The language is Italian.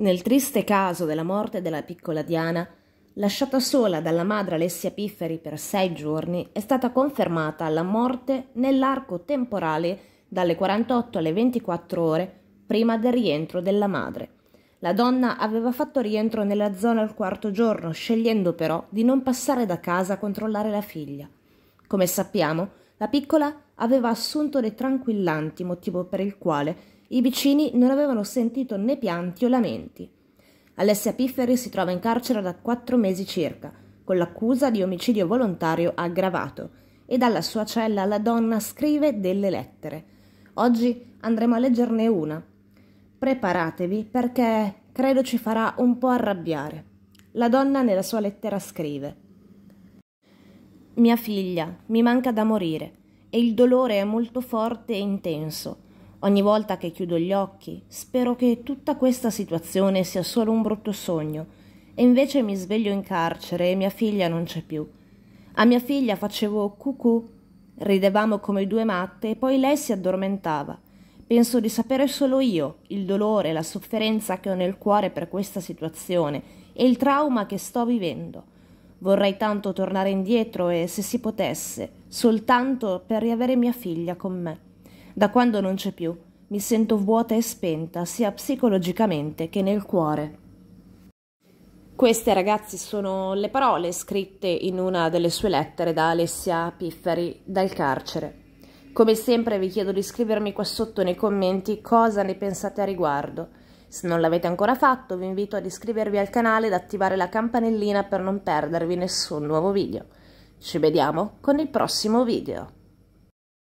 Nel triste caso della morte della piccola Diana, lasciata sola dalla madre Alessia Pifferi per sei giorni, è stata confermata la morte nell'arco temporale dalle 48 alle 24 ore prima del rientro della madre. La donna aveva fatto rientro nella zona al quarto giorno, scegliendo però di non passare da casa a controllare la figlia. Come sappiamo, la piccola aveva assunto le tranquillanti, motivo per il quale i vicini non avevano sentito né pianti o lamenti. Alessia Pifferi si trova in carcere da quattro mesi circa, con l'accusa di omicidio volontario aggravato, e dalla sua cella la donna scrive delle lettere. Oggi andremo a leggerne una. Preparatevi perché credo ci farà un po' arrabbiare. La donna nella sua lettera scrive Mia figlia, mi manca da morire e il dolore è molto forte e intenso. Ogni volta che chiudo gli occhi spero che tutta questa situazione sia solo un brutto sogno e invece mi sveglio in carcere e mia figlia non c'è più. A mia figlia facevo cucù, ridevamo come due matte e poi lei si addormentava. Penso di sapere solo io il dolore, la sofferenza che ho nel cuore per questa situazione e il trauma che sto vivendo. Vorrei tanto tornare indietro e, se si potesse, soltanto per riavere mia figlia con me da quando non c'è più. Mi sento vuota e spenta, sia psicologicamente che nel cuore. Queste ragazzi sono le parole scritte in una delle sue lettere da Alessia Pifferi dal carcere. Come sempre vi chiedo di scrivermi qua sotto nei commenti cosa ne pensate a riguardo. Se non l'avete ancora fatto vi invito ad iscrivervi al canale ed attivare la campanellina per non perdervi nessun nuovo video. Ci vediamo con il prossimo video.